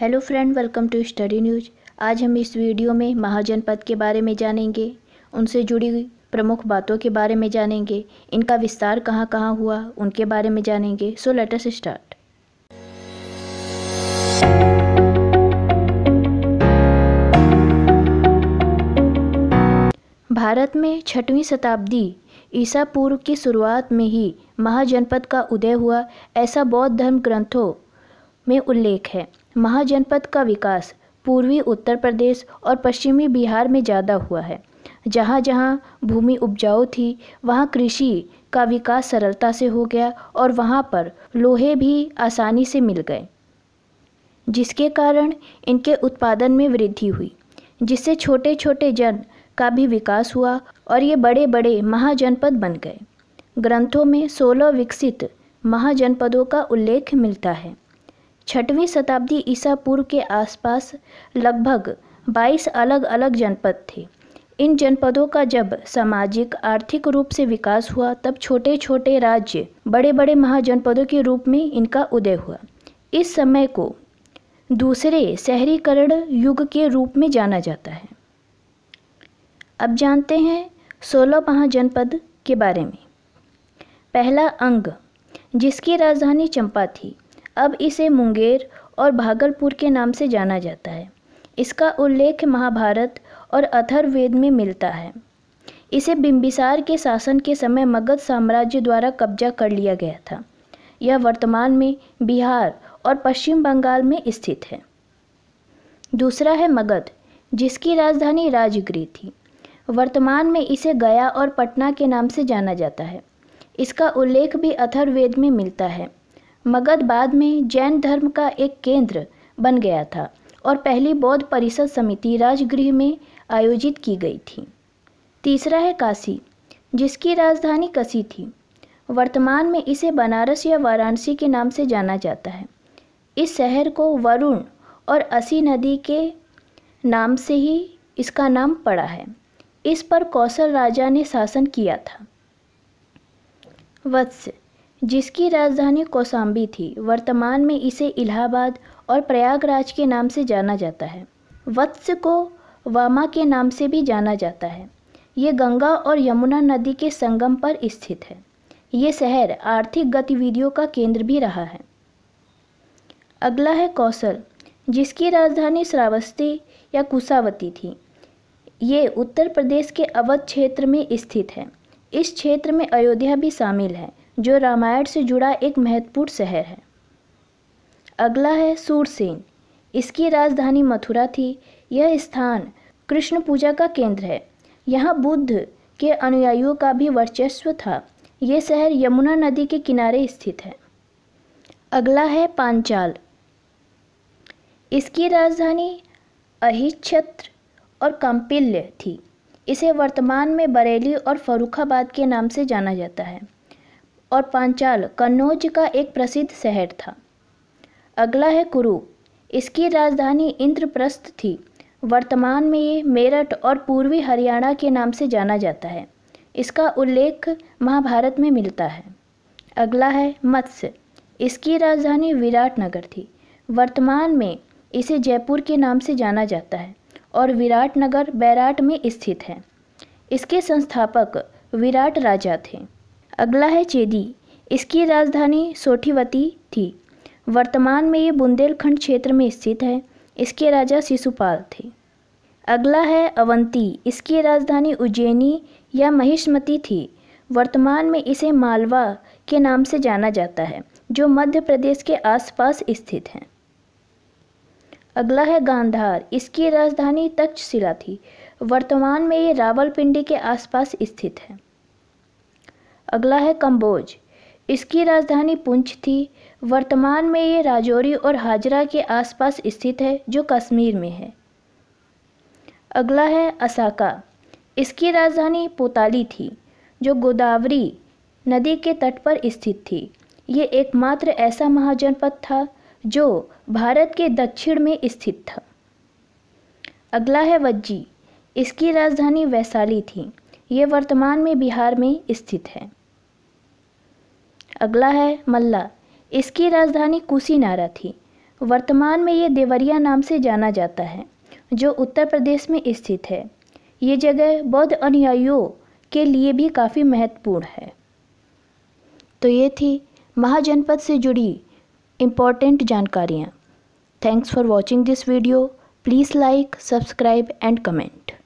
hello friend welcome to study news आज हम इस वीडियो में महाजनपद के बारे में जानेंगे उनसे जुड़ी प्रमुख बातों के बारे में जानेंगे इनका विस्तार कहाँ कहाँ हुआ उनके बारे में जानेंगे so let us start Bharat में छठवीं शताब्दी ईसा पूर्व की शुरुआत में ही महाजनपद का उदय हुआ ऐसा बौद्ध धर्म ग्रंथों में उल्लेख है महाजनपद का विकास पूर्वी उत्तर प्रदेश और पश्चिमी बिहार में ज़्यादा हुआ है जहाँ जहाँ भूमि उपजाऊ थी वहाँ कृषि का विकास सरलता से हो गया और वहाँ पर लोहे भी आसानी से मिल गए जिसके कारण इनके उत्पादन में वृद्धि हुई जिससे छोटे छोटे जन का भी विकास हुआ और ये बड़े बड़े महाजनपद बन गए ग्रंथों में सोलह विकसित महाजनपदों का उल्लेख मिलता है छठवीं शताब्दी ईसा पूर्व के आसपास लगभग 22 अलग अलग जनपद थे इन जनपदों का जब सामाजिक आर्थिक रूप से विकास हुआ तब छोटे छोटे राज्य बड़े बड़े महाजनपदों के रूप में इनका उदय हुआ इस समय को दूसरे शहरीकरण युग के रूप में जाना जाता है अब जानते हैं सोलह महाजनपद के बारे में पहला अंग जिसकी राजधानी चंपा थी अब इसे मुंगेर और भागलपुर के नाम से जाना जाता है इसका उल्लेख महाभारत और अथर्वेद में मिलता है इसे बिम्बिसार के शासन के समय मगध साम्राज्य द्वारा कब्जा कर लिया गया था यह वर्तमान में बिहार और पश्चिम बंगाल में स्थित है दूसरा है मगध जिसकी राजधानी राजगृह थी वर्तमान में इसे गया और पटना के नाम से जाना जाता है इसका उल्लेख भी अथर्वेद में मिलता है मगध बाद में जैन धर्म का एक केंद्र बन गया था और पहली बौद्ध परिषद समिति राजगृह में आयोजित की गई थी तीसरा है काशी जिसकी राजधानी कसी थी वर्तमान में इसे बनारस या वाराणसी के नाम से जाना जाता है इस शहर को वरुण और असी नदी के नाम से ही इसका नाम पड़ा है इस पर कौशल राजा ने शासन किया था वत्स्य जिसकी राजधानी कौसाम्बी थी वर्तमान में इसे इलाहाबाद और प्रयागराज के नाम से जाना जाता है वत्स को वामा के नाम से भी जाना जाता है ये गंगा और यमुना नदी के संगम पर स्थित है ये शहर आर्थिक गतिविधियों का केंद्र भी रहा है अगला है कौशल जिसकी राजधानी श्रावस्ती या कुसावती थी ये उत्तर प्रदेश के अवध क्षेत्र में स्थित है इस क्षेत्र में अयोध्या भी शामिल है जो रामायण से जुड़ा एक महत्वपूर्ण शहर है अगला है सूरसेन इसकी राजधानी मथुरा थी यह स्थान कृष्ण पूजा का केंद्र है यहाँ बुद्ध के अनुयायियों का भी वर्चस्व था ये शहर यमुना नदी के किनारे स्थित है अगला है पांचाल इसकी राजधानी अहिछत्र और कंपिल्य थी इसे वर्तमान में बरेली और फरुखाबाद के नाम से जाना जाता है और पांचाल कन्नौज का एक प्रसिद्ध शहर था अगला है कुरु इसकी राजधानी इंद्रप्रस्थ थी वर्तमान में ये मेरठ और पूर्वी हरियाणा के नाम से जाना जाता है इसका उल्लेख महाभारत में मिलता है अगला है मत्स्य इसकी राजधानी विराट नगर थी वर्तमान में इसे जयपुर के नाम से जाना जाता है और विराट नगर बैराट में स्थित है इसके संस्थापक विराट राजा थे अगला है चेदी इसकी राजधानी सोठीवती थी वर्तमान में ये बुंदेलखंड क्षेत्र में स्थित है इसके राजा शिशुपाल थे अगला है अवंती इसकी राजधानी उज्जैनी या महिष्मती थी वर्तमान में इसे मालवा के नाम से जाना जाता है जो मध्य प्रदेश के आसपास स्थित है अगला है गांधार इसकी राजधानी तक्षशिला थी वर्तमान में ये रावलपिंडी के आसपास स्थित है अगला है कम्बोज इसकी राजधानी पुंछ थी वर्तमान में ये राजौरी और हाजरा के आसपास स्थित है जो कश्मीर में है अगला है असाका इसकी राजधानी पोताली थी जो गोदावरी नदी के तट पर स्थित थी ये एकमात्र ऐसा महाजनपद था जो भारत के दक्षिण में स्थित था अगला है वज्जी इसकी राजधानी वैशाली थी ये वर्तमान में बिहार में स्थित है अगला है मल्ला इसकी राजधानी कुशीनारा थी वर्तमान में ये देवरिया नाम से जाना जाता है जो उत्तर प्रदेश में स्थित है ये जगह बौद्ध अनुयायियों के लिए भी काफ़ी महत्वपूर्ण है तो ये थी महाजनपद से जुड़ी इम्पॉर्टेंट जानकारियाँ thanks for watching this video please like subscribe and comment